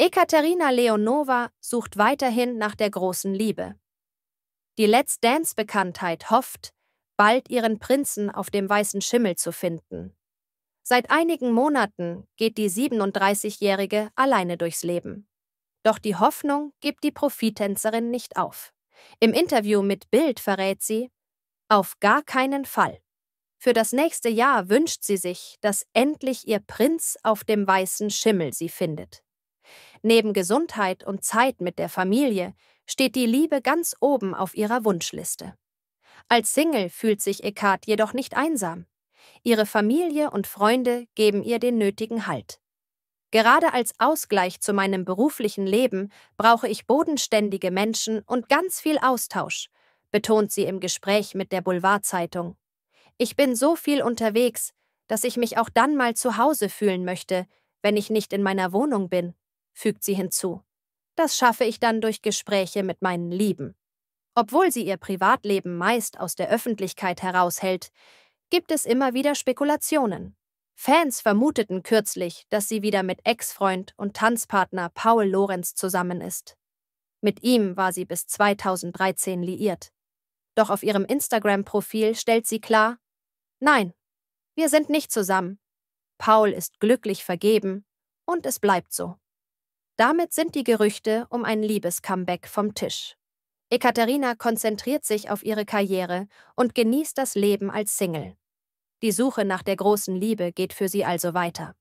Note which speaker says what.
Speaker 1: Ekaterina Leonova sucht weiterhin nach der großen Liebe. Die Let's Dance-Bekanntheit hofft, bald ihren Prinzen auf dem weißen Schimmel zu finden. Seit einigen Monaten geht die 37-Jährige alleine durchs Leben. Doch die Hoffnung gibt die Profitänzerin nicht auf. Im Interview mit Bild verrät sie, auf gar keinen Fall. Für das nächste Jahr wünscht sie sich, dass endlich ihr Prinz auf dem weißen Schimmel sie findet. Neben Gesundheit und Zeit mit der Familie steht die Liebe ganz oben auf ihrer Wunschliste. Als Single fühlt sich Ekat jedoch nicht einsam. Ihre Familie und Freunde geben ihr den nötigen Halt. Gerade als Ausgleich zu meinem beruflichen Leben brauche ich bodenständige Menschen und ganz viel Austausch, betont sie im Gespräch mit der Boulevardzeitung. Ich bin so viel unterwegs, dass ich mich auch dann mal zu Hause fühlen möchte, wenn ich nicht in meiner Wohnung bin fügt sie hinzu. Das schaffe ich dann durch Gespräche mit meinen Lieben. Obwohl sie ihr Privatleben meist aus der Öffentlichkeit heraushält, gibt es immer wieder Spekulationen. Fans vermuteten kürzlich, dass sie wieder mit Ex-Freund und Tanzpartner Paul Lorenz zusammen ist. Mit ihm war sie bis 2013 liiert. Doch auf ihrem Instagram-Profil stellt sie klar, nein, wir sind nicht zusammen. Paul ist glücklich vergeben und es bleibt so. Damit sind die Gerüchte um ein Liebescomeback vom Tisch. Ekaterina konzentriert sich auf ihre Karriere und genießt das Leben als Single. Die Suche nach der großen Liebe geht für sie also weiter.